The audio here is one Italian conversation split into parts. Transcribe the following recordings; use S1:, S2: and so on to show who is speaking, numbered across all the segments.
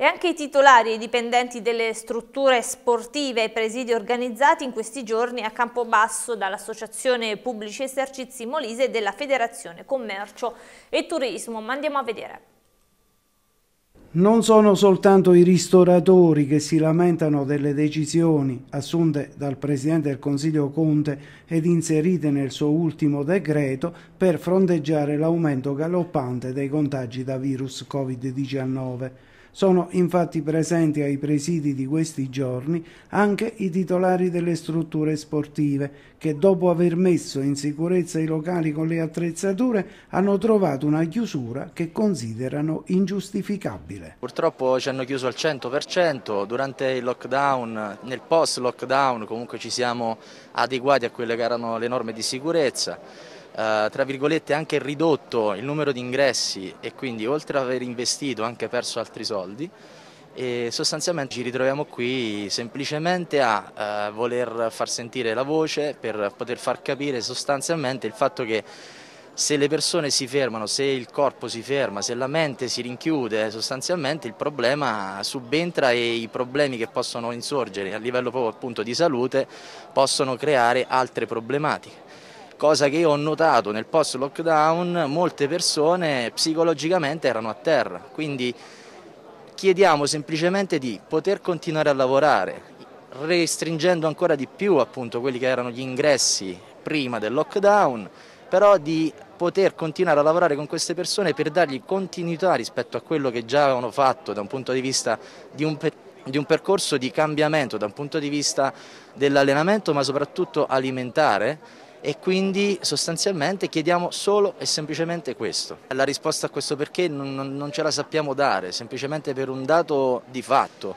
S1: E anche i titolari e i dipendenti delle strutture sportive e presidi organizzati in questi giorni a Campobasso dall'Associazione Pubblici Esercizi Molise e della Federazione Commercio e Turismo. Ma andiamo a vedere.
S2: Non sono soltanto i ristoratori che si lamentano delle decisioni assunte dal Presidente del Consiglio Conte ed inserite nel suo ultimo decreto per fronteggiare l'aumento galoppante dei contagi da virus Covid-19. Sono infatti presenti ai presidi di questi giorni anche i titolari delle strutture sportive che dopo aver messo in sicurezza i locali con le attrezzature hanno trovato una chiusura che considerano ingiustificabile.
S1: Purtroppo ci hanno chiuso al 100%, durante il lockdown, nel post lockdown comunque ci siamo adeguati a quelle che erano le norme di sicurezza eh, tra virgolette anche ridotto il numero di ingressi e quindi oltre ad aver investito anche perso altri soldi e sostanzialmente ci ritroviamo qui semplicemente a eh, voler far sentire la voce per poter far capire sostanzialmente il fatto che se le persone si fermano, se il corpo si ferma, se la mente si rinchiude, sostanzialmente il problema subentra e i problemi che possono insorgere a livello proprio appunto di salute possono creare altre problematiche cosa che io ho notato nel post lockdown, molte persone psicologicamente erano a terra, quindi chiediamo semplicemente di poter continuare a lavorare, restringendo ancora di più appunto quelli che erano gli ingressi prima del lockdown, però di poter continuare a lavorare con queste persone per dargli continuità rispetto a quello che già avevano fatto da un punto di vista di un, di un percorso di cambiamento, da un punto di vista dell'allenamento ma soprattutto alimentare e quindi sostanzialmente chiediamo solo e semplicemente questo. La risposta a questo perché non, non ce la sappiamo dare, semplicemente per un dato di fatto.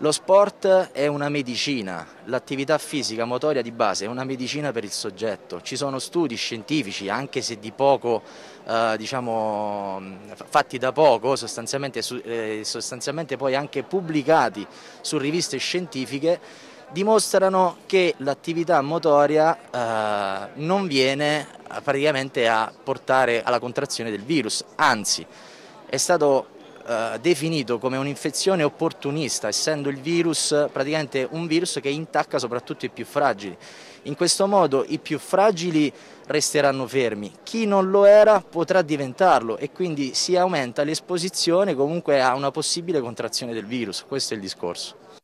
S1: Lo sport è una medicina, l'attività fisica motoria di base è una medicina per il soggetto. Ci sono studi scientifici, anche se di poco, eh, diciamo, fatti da poco, sostanzialmente, eh, sostanzialmente poi anche pubblicati su riviste scientifiche, dimostrano che l'attività motoria eh, non viene eh, praticamente a portare alla contrazione del virus, anzi è stato eh, definito come un'infezione opportunista, essendo il virus praticamente un virus che intacca soprattutto i più fragili. In questo modo i più fragili resteranno fermi, chi non lo era potrà diventarlo e quindi si aumenta l'esposizione
S2: comunque a una possibile contrazione del virus, questo è il discorso.